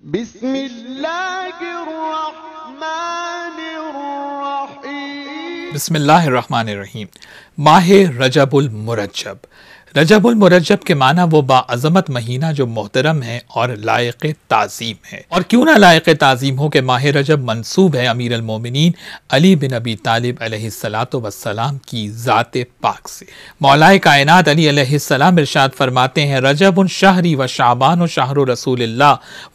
بسم الله الرحمن الرحيم بسم الله الرحمن الرحيم माह रजबुल मुरजब रजबुल मुरजब के माना वो बाज़मत महीना जो मोहतरम है और लायक तज़ीम है और क्यों ना लायक तज़ीम हो के माह रजब मनसूब है अमीर अमीरमिन अली बिन अबी तालिब सलात वसलाम की ज़ात पाक से मौलाए कायनत अली सलाम इरशाद फरमाते हैं रजब उन शाहरी व शाहबान व शाहर रसूल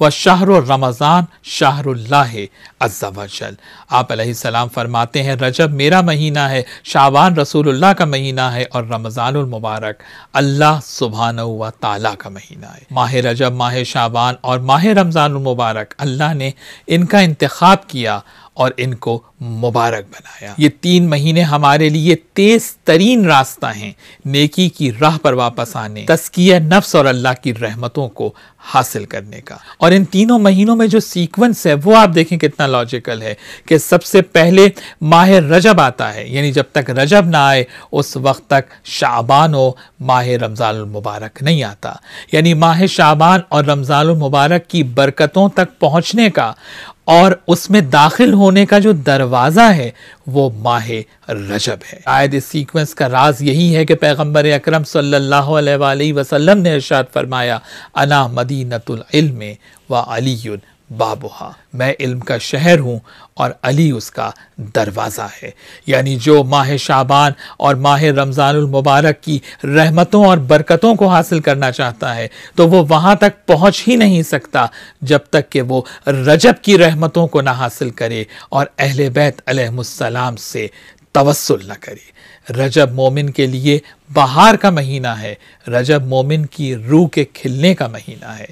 व शाहर रमज़ान शाहरुल्ला है आप सलाम फरमाते हैं रजब मेरा महीना है शाहबान रसूल का महीना है और रमज़ानमबारक अल्लाह सुबहान व ताला का महीना है माह रजब माह शाबान और माह रमजान मुबारक अल्लाह ने इनका इंतखब किया और इनको मुबारक बनाया ये तीन महीने हमारे लिए तेज तरीन रास्ता है नेकी की राह पर वापस आने तस्किया नफ्स और अल्लाह की रहमतों को हासिल करने का और इन तीनों महीनों में जो सीक्वेंस है वो आप देखें कितना लॉजिकल है कि सबसे पहले माह रजब आता है यानी जब तक रजब ना आए उस वक्त तक शाबान और माह मुबारक नहीं आता यानी माह शाबान और रमजान मुबारक की बरकतों तक पहुंचने का और उसमें दाखिल होने का जो दरवाज़ा दरवाज़ा है वो माह रजब है शायद इस सीक्वेंस का राज यही है कि पैगम्बर अक्रम सल्ला वसलम ने इर्शाद फरमाया अना मदीनतुल व अली बाबुहा मैं इल्म का शहर हूँ और अली उसका दरवाज़ा है यानी जो माह शाबान और माह मुबारक की रहमतों और बरकतों को हासिल करना चाहता है तो वो वहाँ तक पहुँच ही नहीं सकता जब तक कि वो रजब की रहमतों को ना हासिल करे और अहल बैत अलहसलाम से तवस्ल न करे रजब मोमिन के लिए बहार का महीना है रजब मोमिन की रूह के खिलने का महीना है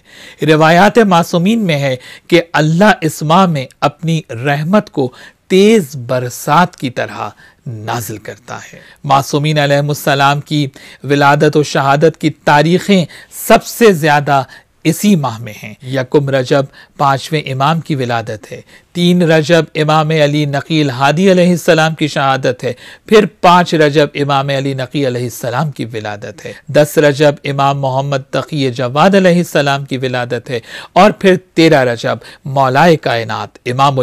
रिवायात मासूमिन में है कि अल्लाह इस माह में अपनी रहमत को तेज़ बरसात की तरह नाजिल करता है मासूमिन सलाम की विलादत और शहादत की तारीखें सबसे ज़्यादा इसी माह में हैं यकुम रजब पाँचवें इमाम की विलादत है तीन रजब इमाम अली नकील हादी अलैहिस्सलाम की शहादत है फिर पांच रजब इमाम अली नकी अलैहिस्सलाम की विलादत है दस रजब इमाम मोहम्मद तकी जवाद अलैहिस्सलाम की विलादत है और फिर तेरह रजब मौलाए कायनात इमाम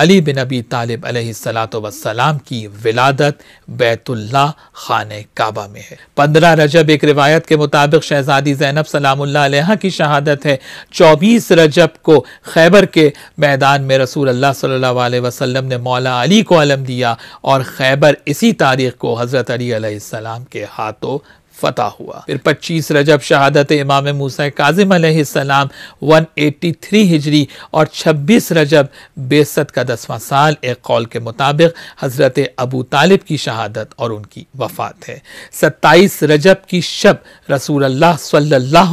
अली बिन अबी तालिब अलैहिस्सलात वसलाम की विलादत बैतुल्ला खान काबा में है पंद्रह रजब एक रिवायत के मुताबिक शहजादी जैनब सलाम की शहादत है चौबीस रजब को खैबर के मैदान में रसूल अल्लाह सल्लल्लाहु अलैहि वसल्लम ने मौला अली को अलम दिया और खैबर इसी तारीख को हज़रत अली के हाथों फतह हुआ फिर 25 रजब शहादत इमाम मूसा काजिम सलाम 183 हिजरी और 26 रजब बेसत का दसवां साल एक कौल के मुताबिक हज़रत अबू तालिब की शहादत और उनकी वफात है 27 रजब की शब रसूल सल्ला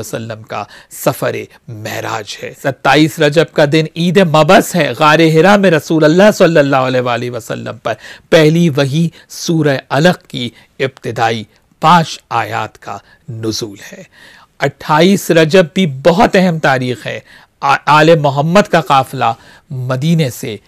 वसलम का सफ़र महराज है सत्ताईस रजब का दिन ईद मबस है गार हिरा में रसूल अल्लाह वसलम पर पहली वही सूर अलग की इब्तदाई पांच आयात का नजूल है अट्ठाईस रजब भी बहुत अहम तारीख है आल मोहम्मद का काफिला मदीने से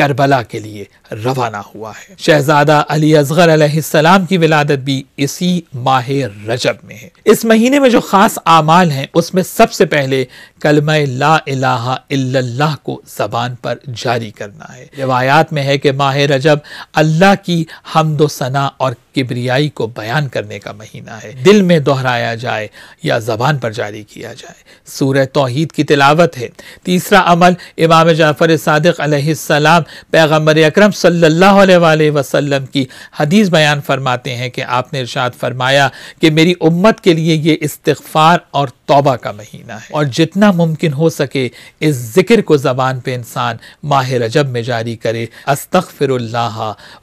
करबला के लिए रवाना हुआ है शहजादा अली असगर अलैहिस्सलाम की विलादत भी इसी माह रजब में है इस महीने में जो खास आमाल हैं उसमें सबसे पहले कलम ला इलाहा इल्लल्लाह को जबान पर जारी करना है रिवायात में है कि माह रजब अल्लाह की हमदो सना और किबरियाई को बयान करने का महीना है दिल में दोहराया जाए या जबान पर जारी किया जाए सूरह तोहहीद की तिलावत है तीसरा अमल इमाम जाफर सदक अलैहिस्सलाम पैगम्बर अक्रम सल्लल्लाहु अलैहि की हदीस बयान फरमाते हैं कि आपने इरशाद फरमाया कि मेरी उम्मत के लिए ये इस्तफ़ार और तोबा का महीना है और जितना मुमकिन हो सके इस जिक्र को ज़बान पर इंसान माह रजब में जारी करे अस्तफ़िर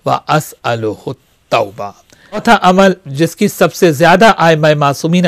व अस तौबा चौथा अमल जिसकी सबसे ज़्यादा आयमा मासूमिन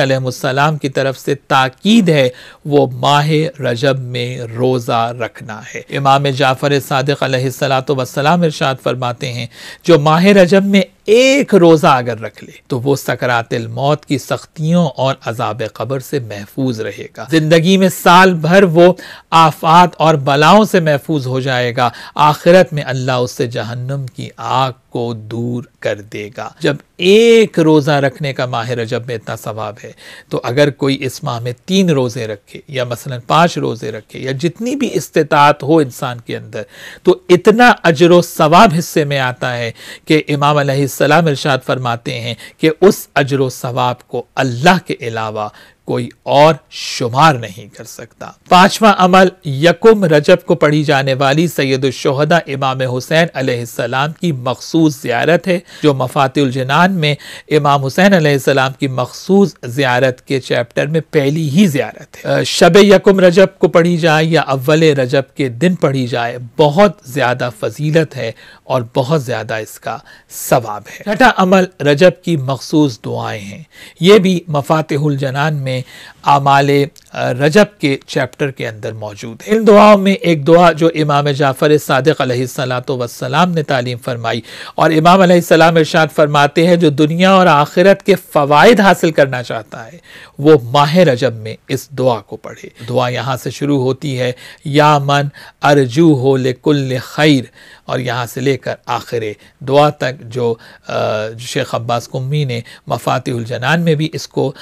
की तरफ से ताकीद है वो माह रजब में रोज़ा रखना है इमाम जाफ़र सदक सलाम इरशाद फरमाते हैं जो माह रजब में एक रोज़ा अगर रख ले तो वो सकरातिल मौत की सख्तियों और अजाब कबर से महफूज रहेगा ज़िंदगी में साल भर वो आफात और बलाओं से महफूज हो जाएगा आखिरत में अल्लाह उससे जहन्नम की आग को दूर कर देगा जब एक रोज़ा रखने का माह रजब में इतना सवाब है तो अगर कोई इस माह में तीन रोज़े रखे या मसलन पाँच रोज़े रखे या जितनी भी इस्तात हो इंसान के अंदर तो इतना अजर सवाब हिस्से में आता है कि इमाम सलाम इरशाद फरमाते हैं कि उस अजर सवाब को अल्लाह के अलावा कोई और शुमार नहीं कर सकता पांचवा अमल यकुम रजब को पढ़ी जाने वाली सैयद शोहदा इमाम हुसैन अलैहिस्सलाम की मखसूस जियारत है जो मफातुलजनान में इमाम हुसैन अलैहिस्सलाम की मखसूस जियारत के चैप्टर में पहली ही जियारत है शब यकुम रजब को पढ़ी जाए या अव्वल रजब के दिन पढ़ी जाए बहुत ज़्यादा फजीलत है और बहुत ज़्यादा इसका सवाब है छठा अमल रजब की मखसूस दुआएं हैं ये भी मफातहुल जनान में में आमाल रजब के चैप्टर के अंदर मौजूद है इन दुआओं में एक दुआ जो इमाम जाफ़र सदक वसलाम ने तालीम फरमाई और इमाम सलाम इर्शाद फरमाते हैं जो दुनिया और आखिरत के फ़वाद हासिल करना चाहता है वो माह रजब में इस दुआ को पढ़े दुआ यहाँ से शुरू होती है या मन अरजू हो ले कुल खैर और यहाँ से लेकर आखिर दुआ तक जो शेख अब्बास कुम्मी ने मफातहुल में भी इसको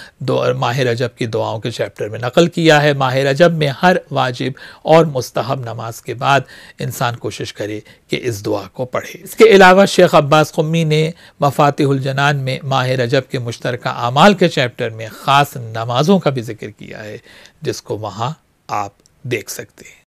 माह रजब रजब की दुआओं के चैप्टर में नकल किया है माह रजब में हर वाजिब और मुस्तहब नमाज के बाद इंसान कोशिश करे कि इस दुआ को पढ़े इसके अलावा शेख अब्बास कुम्मी ने मफातहजनान में माह रजब के मुश्तर अमाल के चैप्टर में ख़ास नमाजों का भी जिक्र किया है जिसको वहाँ आप देख सकते हैं